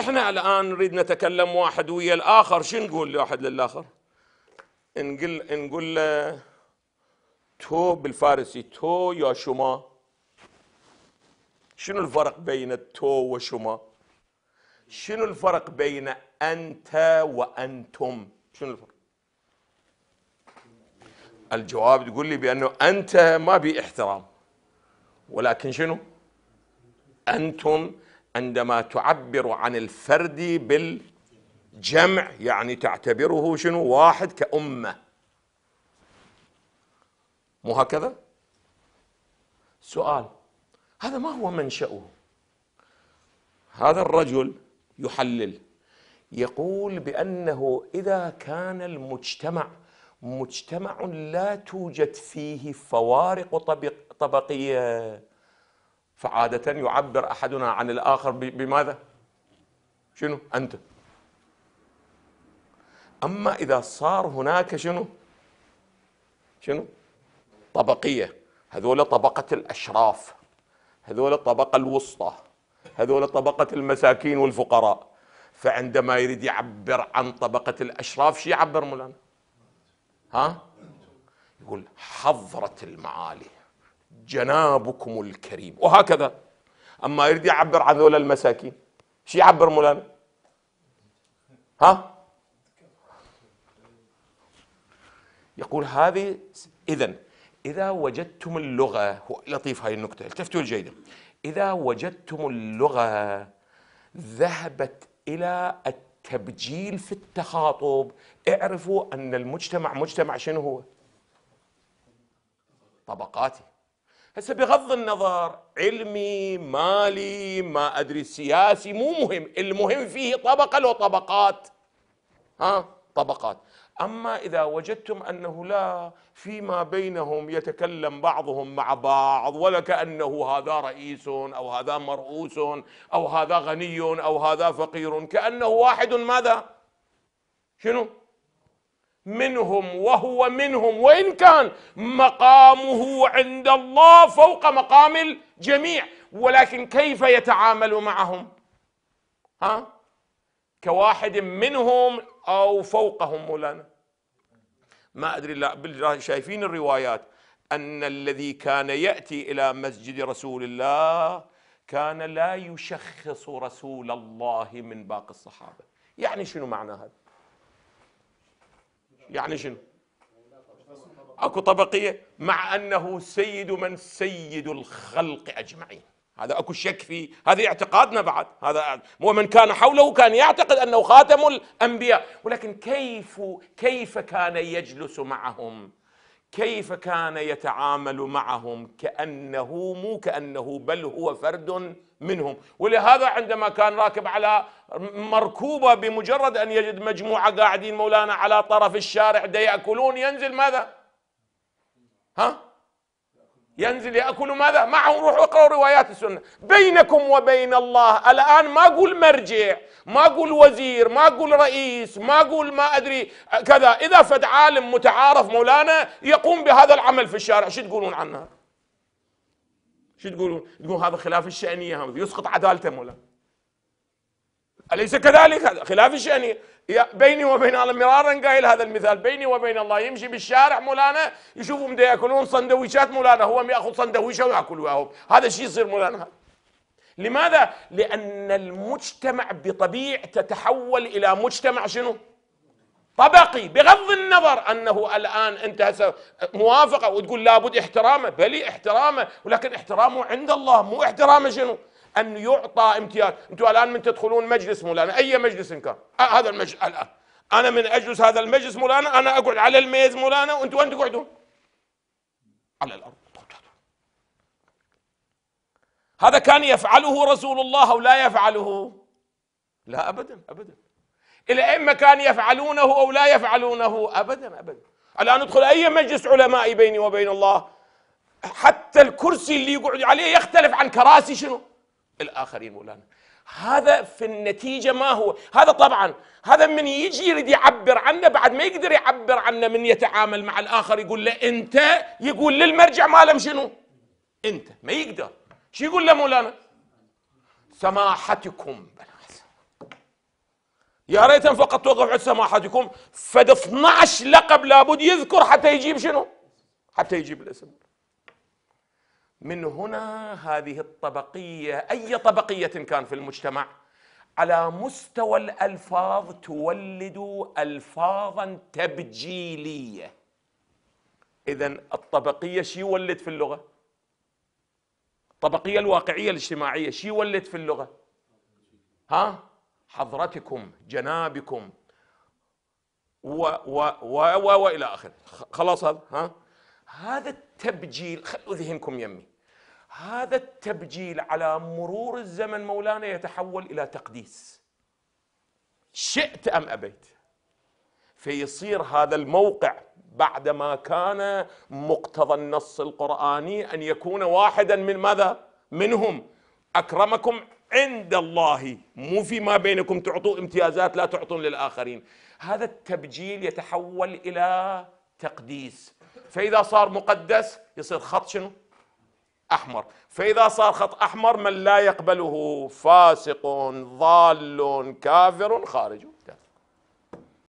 احنا الان نريد نتكلم واحد ويا الاخر شو نقول لواحد للاخر نقول نقول له تو بالفارسي تو يا شما شنو الفرق بين التو وشما شنو الفرق بين انت وانتم شنو الفرق الجواب تقول لي بانه انت ما بي احترام ولكن شنو انتم عندما تعبر عن الفرد بالجمع يعني تعتبره شنو واحد كأمة مو هكذا سؤال هذا ما هو منشأه هذا الرجل يحلل يقول بأنه إذا كان المجتمع مجتمع لا توجد فيه فوارق طبقية فعادة يعبر أحدنا عن الآخر بماذا؟ شنو؟ أنت أما إذا صار هناك شنو؟ شنو؟ طبقية هذول طبقة الأشراف هذول الطبقة الوسطى هذول طبقة المساكين والفقراء فعندما يريد يعبر عن طبقة الأشراف شو يعبر مولانا ها يقول حضرة المعالي جنابكم الكريم وهكذا اما يريد يعبر عن ذولا المساكين شو يعبر مولانا ها يقول هذه اذا اذا وجدتم اللغه هو لطيف هاي النكته التفتوا الجيده اذا وجدتم اللغه ذهبت الى التبجيل في التخاطب اعرفوا ان المجتمع مجتمع شنو هو طبقاتي هسه بغض النظر علمي مالي ما ادري سياسي مو مهم المهم فيه طبقه لو طبقات ها طبقات اما اذا وجدتم انه لا فيما بينهم يتكلم بعضهم مع بعض ولا كانه هذا رئيس او هذا مرؤوس او هذا غني او هذا فقير كانه واحد ماذا شنو منهم وهو منهم وان كان مقامه عند الله فوق مقام الجميع ولكن كيف يتعامل معهم ها كواحد منهم او فوقهم مولانا ما ادري لا بالله شايفين الروايات ان الذي كان ياتي الى مسجد رسول الله كان لا يشخص رسول الله من باقي الصحابه يعني شنو معنى هذا يعني شنو اكو طبقيه مع انه سيد من سيد الخلق اجمعين هذا اكو شك فيه هذا اعتقادنا بعد هذا ومن كان حوله كان يعتقد انه خاتم الانبياء ولكن كيف كيف كان يجلس معهم كيف كان يتعامل معهم كانه مو كانه بل هو فرد منهم ولهذا عندما كان راكب على مركوبه بمجرد ان يجد مجموعه قاعدين مولانا على طرف الشارع ده ياكلون ينزل ماذا ها ينزل ياكل ماذا معهم روحوا اقرأوا روايات السنه بينكم وبين الله الان ما اقول مرجع ما اقول وزير ما اقول رئيس ما اقول ما ادري كذا اذا فد عالم متعارف مولانا يقوم بهذا العمل في الشارع شو تقولون عنه شو تقولون تقول هذا خلاف الشأنية هذا يسقط عدالته مولانا أليس كذلك خلاف الشأن بيني وبين الله مرارا قايل هذا المثال بيني وبين الله يمشي بالشارع مولانا يشوفهم دا ياكلون سندويشات مولانا هو ياخذ سندويشه وياكل وياهم هذا الشيء يصير مولانا لماذا؟ لأن المجتمع بطبيعته تحول إلى مجتمع شنو؟ طبقي بغض النظر انه الان انت هسه موافقه وتقول لابد احترامه بلي احترامه ولكن احترامه عند الله مو احترامه شنو؟ أن يعطى امتياز أنتم الآن من تدخلون مجلس مولانا أي مجلس إن كان آه هذا المجلس الآن آه، أنا من أجلس هذا المجلس مولانا أنا أقعد على الميز مولانا وأنتم وين تقعدون على الأرض هذا كان يفعله رسول الله أو لا يفعله لا أبدا أبدا الأئمة كان يفعلونه أو لا يفعلونه أبدا أبدا الآن ادخل أي مجلس علماء بيني وبين الله حتى الكرسي اللي يقعد عليه يختلف عن كراسي شنو الآخرين مولانا هذا في النتيجة ما هو هذا طبعا هذا من يجي يريد يعبر عنه بعد ما يقدر يعبر عنه من يتعامل مع الآخر يقول له أنت يقول للمرجع مالهم شنو أنت ما يقدر شو يقول له مولانا سماحتكم يا ريت فقط توقف عند سماحتكم فد 12 لقب لابد يذكر حتى يجيب شنو حتى يجيب الاسم من هنا هذه الطبقيه اي طبقيه كان في المجتمع على مستوى الالفاظ تولد الفاظا تبجيليه اذا الطبقيه شي يولد في اللغه الطبقيه الواقعيه الاجتماعيه شي يولد في اللغه ها حضرتكم جنابكم و و و, و والى اخره خلاص هذا ها هذا التبجيل خلوا ذهنكم يمي هذا التبجيل على مرور الزمن مولانا يتحول الى تقديس شئت ام ابيت فيصير هذا الموقع بعدما كان مقتضى النص القراني ان يكون واحدا من ماذا منهم اكرمكم عند الله مو فيما بينكم تعطوا امتيازات لا تعطون للاخرين هذا التبجيل يتحول الى تقديس فاذا صار مقدس يصير خط شنو احمر فاذا صار خط احمر من لا يقبله فاسق ضال كافر خارج